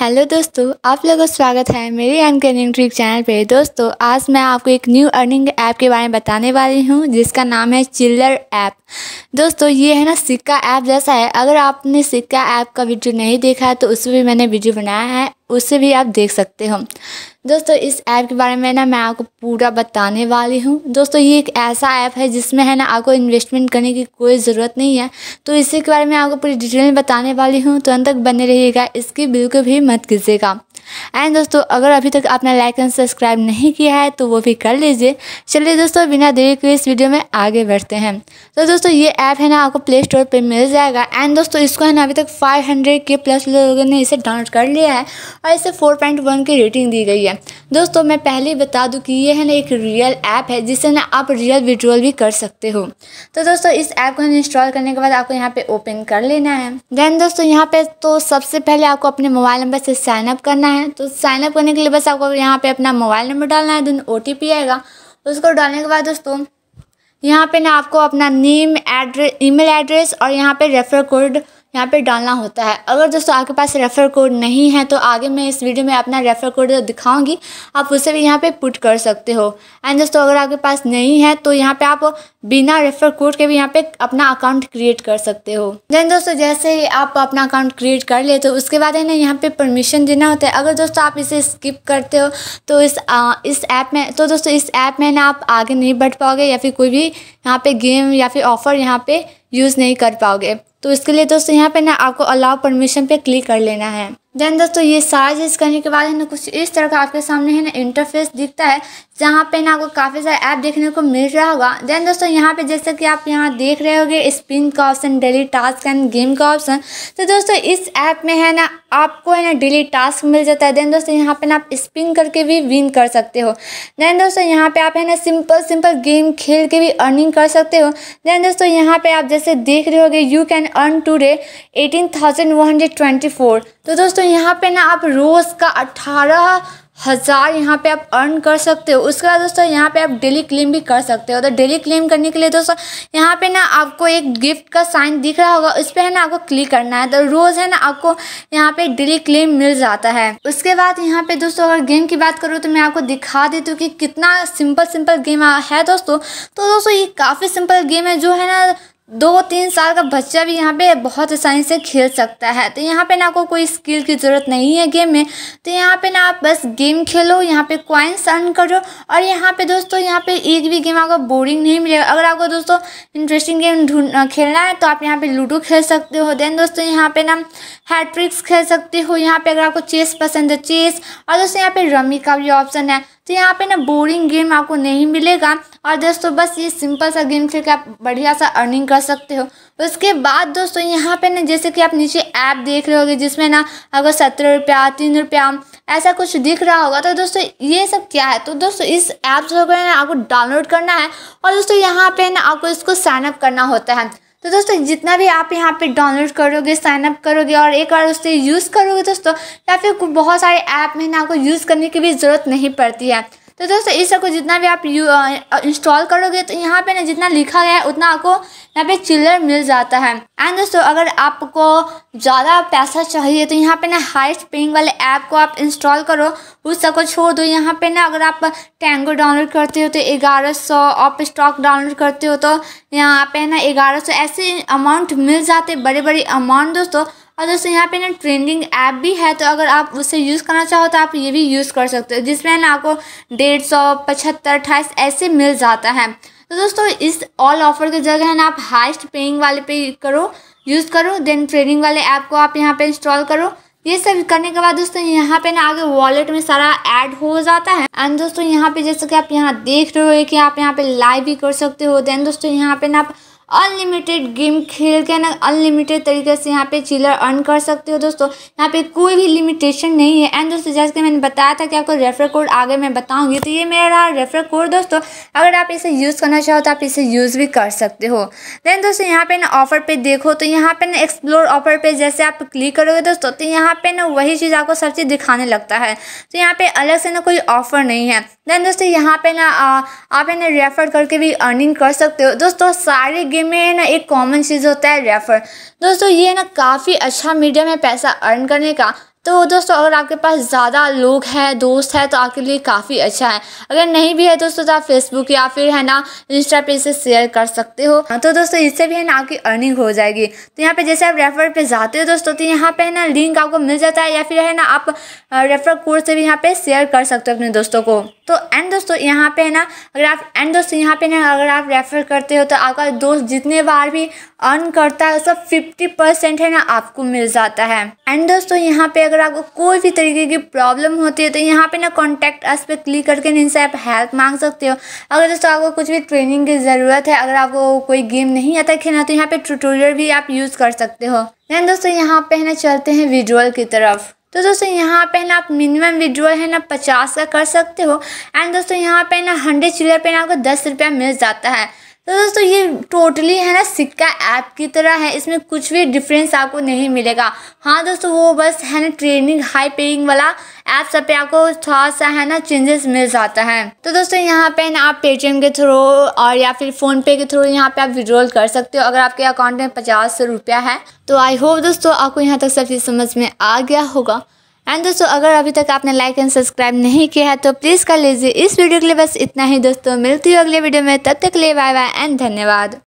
hello दोस्तों आप लोगों का स्वागत है मेरे अनकर्निंग ट्रिक चैनल पे दोस्तों आज मैं आपको एक न्यू अर्निंग ऐप के बारे में बताने वाली हूँ जिसका नाम है चिल्लर ऐप दोस्तों ये है ना सिक्का ऐप जैसा है अगर आपने सिक्का ऐप का वीडियो नहीं देखा है तो उसमें भी मैंने वीडियो बनाया है उससे भी आप देख सकते हो दोस्तों इस ऐप के बारे में ना मैं आपको पूरा बताने वाली हूँ दोस्तों ये एक ऐसा ऐप है जिसमें है ना आपको इन्वेस्टमेंट करने की कोई ज़रूरत नहीं है तो इसी के बारे में आपको पूरी डिटेल में बताने वाली हूँ तो तक बने रहिएगा इसकी बिल्कुल भी मत कीजिएगा एंड दोस्तों अगर अभी तक आपने लाइक एंड सब्सक्राइब नहीं किया है तो वो भी कर लीजिए चलिए दोस्तों बिना देरी के इस वीडियो में आगे बढ़ते हैं तो दोस्तों ये ऐप है ना आपको प्ले स्टोर पर मिल जाएगा एंड दोस्तों इसको है ना अभी तक फाइव हंड्रेड के प्लस लोगों ने इसे डाउनलोड कर लिया है और इसे फोर पॉइंट वन की रेटिंग दी गई है दोस्तों मैं पहले ही बता दूँ कि ये है ना एक रियल ऐप है जिससे ना आप रियल विड्रोल भी कर सकते हो तो दोस्तों इस ऐप को इंस्टॉल करने के बाद आपको यहाँ पे ओपन कर लेना है देन दोस्तों यहाँ पे तो सबसे पहले आपको अपने मोबाइल नंबर से साइनअप करना है हैं तो साइनअप करने के लिए बस आपको यहाँ पे अपना मोबाइल नंबर डालना है दिन ओ आएगा तो उसको डालने के बाद दोस्तों यहाँ पे ना आपको अपना नेम एड्रेस ईमेल एड्रेस और यहाँ पे रेफर कोड यहाँ पे डालना होता है अगर दोस्तों आपके पास रेफ़र कोड नहीं है तो आगे मैं इस वीडियो में अपना रेफ़र कोड दिखाऊंगी आप उसे भी यहाँ पे पुट कर सकते हो एंड दोस्तों अगर आपके पास नहीं है तो यहाँ पे आप बिना रेफ़र कोड के भी यहाँ पे अपना अकाउंट क्रिएट कर सकते हो देन दोस्तों जैसे ही आप अपना अकाउंट क्रिएट कर ले तो उसके बाद है ना यहाँ परमिशन देना होता है अगर दोस्तों आप इसे स्किप करते हो तो इस इस ऐप में तो दोस्तों इस ऐप में ना आप आगे नहीं बढ़ पाओगे या फिर कोई भी यहाँ पर गेम या फिर ऑफ़र यहाँ पर यूज़ नहीं कर पाओगे तो इसके लिए दोस्तों यहाँ पे ना आपको अलाउ परमिशन पे क्लिक कर लेना है देन दोस्तों ये सारा चीज़ करने के बाद है ना कुछ इस तरह का आपके सामने है ना इंटरफेस दिखता है जहाँ पे ना आपको काफ़ी सारे ऐप देखने को मिल रहा होगा देन दोस्तों यहाँ पे जैसे कि आप यहाँ देख रहे होगे स्पिन का option daily task and game का ऑप्शन तो दोस्तों इस ऐप में है ना आपको है ना डेली टास्क मिल जाता है देन दोस्तों यहाँ पे ना आप स्पिन करके भी विन कर सकते हो देन दोस्तों यहाँ पे आप है ना सिंपल सिंपल गेम खेल के भी अर्निंग कर सकते हो देन दोस्तों यहाँ पे आप जैसे देख रहे होगे you can earn today eighteen thousand one hundred twenty four तो दोस्तों यहाँ पे ना आप रोज़ का अठारह हज़ार यहाँ पे आप अर्न कर सकते हो उसके बाद दोस्तों यहाँ पे आप डेली क्लेम भी कर सकते हो तो डेली क्लेम करने के लिए दोस्तों यहाँ पे ना आपको एक गिफ्ट का साइन दिख रहा होगा उस पर है ना आपको क्लिक करना है तो रोज़ है ना आपको यहाँ पे डेली क्लेम मिल जाता है उसके बाद यहाँ पे दोस्तों अगर गेम की बात करूँ तो मैं आपको दिखा देती हूँ कि कितना सिंपल सिंपल गेम है दोस्तों तो दोस्तों ये काफ़ी सिंपल गेम है जो है ना दो तीन साल का बच्चा भी यहाँ पे बहुत आसानी से खेल सकता है तो यहाँ पे ना आपको कोई स्किल की ज़रूरत नहीं है गेम में तो यहाँ पे ना आप बस गेम खेलो यहाँ पे क्वाइंस अर्न करो और यहाँ पे दोस्तों यहाँ पे एक भी गेम आपको बोरिंग नहीं मिलेगा अगर आपको दोस्तों इंटरेस्टिंग गेम ढूंढ खेलना है तो आप यहाँ पर लूडो खेल सकते हो देन दोस्तों यहाँ पे ना हैट्रिक्स खेल सकते हो यहाँ पर अगर आपको चेस पसंद है चेस और दोस्तों यहाँ पे रमी का भी ऑप्शन है तो यहाँ पे ना बोरिंग गेम आपको नहीं मिलेगा और दोस्तों बस ये सिंपल सा गेम खेल के आप बढ़िया सा अर्निंग कर सकते हो उसके बाद दोस्तों यहाँ पे ना जैसे कि आप नीचे ऐप देख रहे होगे जिसमें ना अगर सत्रह रुपया तीन रुपया ऐसा कुछ दिख रहा होगा तो दोस्तों ये सब क्या है तो दोस्तों इस ऐप को ना आपको डाउनलोड करना है और दोस्तों यहाँ पे ना आपको इसको साइनअप करना होता है तो दोस्तों जितना भी आप यहाँ पे डाउनलोड करोगे साइनअप करोगे और एक बार उससे यूज़ करोगे दोस्तों या फिर बहुत सारे ऐप में ना आपको यूज़ करने की भी ज़रूरत नहीं पड़ती है तो दोस्तों इस सबको जितना भी आप इंस्टॉल करोगे तो यहाँ पे ना जितना लिखा गया है उतना आपको यहाँ पे चिल्लर मिल जाता है एंड दोस्तों अगर आपको ज़्यादा पैसा चाहिए तो यहाँ पे ना हाइस्ट पेइंग वाले ऐप को आप इंस्टॉल करो उस सबको छोड़ दो यहाँ पे ना अगर आप टैंगो डाउनलोड करते हो तो ग्यारह सौ ऑफ स्टॉक डाउनलोड करते हो तो यहाँ पे ना ग्यारह सौ ऐसे अमाउंट मिल जाते बड़े बड़े अमाउंट दोस्तों और दोस्तों यहाँ पे ना ट्रेंडिंग ऐप भी है तो अगर आप उससे यूज़ करना चाहो तो आप ये भी यूज़ कर सकते हो जिसमें ना आपको डेढ़ सौ पचहत्तर अट्ठाईस ऐसे मिल जाता है तो दोस्तों इस ऑल ऑफर की जगह है ना आप हाइस्ट पेइंग वाले पे करो यूज़ करो देन ट्रेडिंग वाले ऐप को आप यहाँ पे इंस्टॉल करो ये सब करने के बाद दोस्तों यहाँ पे ना आगे वॉलेट में सारा ऐड हो जाता है एंड दोस्तों यहाँ पे जैसे कि आप यहाँ देख रहे हो कि आप यहाँ पे लाइव भी कर सकते हो देन दोस्तों यहाँ पे ना आप अनलिमिटेड गेम खेल के ना अनलिमिटेड तरीके से यहाँ पे चिलर अर्न कर सकते हो दोस्तों यहाँ पे कोई भी लिमिटेशन नहीं है एंड दोस्तों जैसे कि मैंने बताया था कि आपको रेफर कोड आगे मैं बताऊँगी तो ये मेरा रेफर कोड दोस्तों अगर आप इसे यूज़ करना चाहो तो आप इसे यूज़ भी कर सकते हो देन दोस्तों यहाँ पे ना ऑफर पे देखो तो यहाँ पर ना एक्सप्लोर ऑफर पे जैसे आप क्लिक करोगे दोस्तों तो यहाँ पर ना वही चीज़ आपको सब चीज़ दिखाने लगता है तो यहाँ पर अलग से ना कोई ऑफर नहीं है देन दोस्तों यहाँ पे ना आप है ना रेफ़र करके भी अर्निंग कर सकते हो दोस्तों सारे गेम में ना एक कॉमन चीज़ होता है रेफ़र दोस्तों ये ना काफ़ी अच्छा मीडियम है पैसा अर्न करने का तो दोस्तों अगर आपके पास ज़्यादा लोग हैं दोस्त है तो आपके लिए काफ़ी अच्छा है अगर नहीं भी है दोस्तों तो आप फेसबुक या फिर है ना इंस्टा पे इसे शेयर कर सकते हो हाँ, तो दोस्तों इससे भी है ना आपकी अर्निंग हो जाएगी तो यहाँ पे जैसे आप रेफर पे जाते हो दोस्तों तो यहाँ पे है ना लिंक आपको मिल जाता है या फिर है ना आप रेफर कोड से भी यहाँ पे शेयर कर सकते हो अपने दोस्तों को तो एंड दोस्तों यहाँ पे है ना अगर आप एंड दोस्तों यहाँ पे ना अगर आप रेफर करते हो तो आपका दोस्त जितने बार भी अर्न करता है सब फिफ्टी परसेंट है ना आपको मिल जाता है एंड दोस्तों यहाँ पे अगर अगर आपको कोई भी तरीके की प्रॉब्लम होती है तो यहाँ पे ना कॉन्टैक्ट अस पे क्लिक करके इनसे आप हेल्प मांग सकते हो अगर दोस्तों आपको कुछ भी ट्रेनिंग की ज़रूरत है अगर आपको कोई गेम नहीं आता खेलना तो यहाँ पे ट्यूटोरियल भी आप यूज़ कर सकते हो दैन दोस्तों यहाँ पे ना चलते हैं विजुअल की तरफ तो दोस्तों यहाँ पे ना आप मिनिमम विड्रॉल है ना पचास का कर सकते हो एंड दोस्तों यहाँ पे ना हंड्रेड चिल्लर पे ना आपको दस रुपया मिल जाता है तो दोस्तों ये टोटली है ना सिक्का ऐप की तरह है इसमें कुछ भी डिफरेंस आपको नहीं मिलेगा हाँ दोस्तों वो बस है ना ट्रेनिंग हाई पेइंग वाला ऐप सब पे आपको थोड़ा सा है ना चेंजेस मिल जाता है तो दोस्तों यहाँ पे ना आप पेटीएम के थ्रू और या फिर फ़ोनपे के थ्रू यहाँ पे आप विड्रॉल कर सकते हो अगर आपके अकाउंट में पचास रुपया है तो आई होप दोस्तों आपको यहाँ तक सब चीज़ समझ में आ गया होगा एंड दोस्तों अगर अभी तक आपने लाइक एंड सब्सक्राइब नहीं किया है तो प्लीज़ कर लीजिए इस वीडियो के लिए बस इतना ही दोस्तों मिलती हूँ अगले वीडियो में तब तक ले बाय बाय एंड धन्यवाद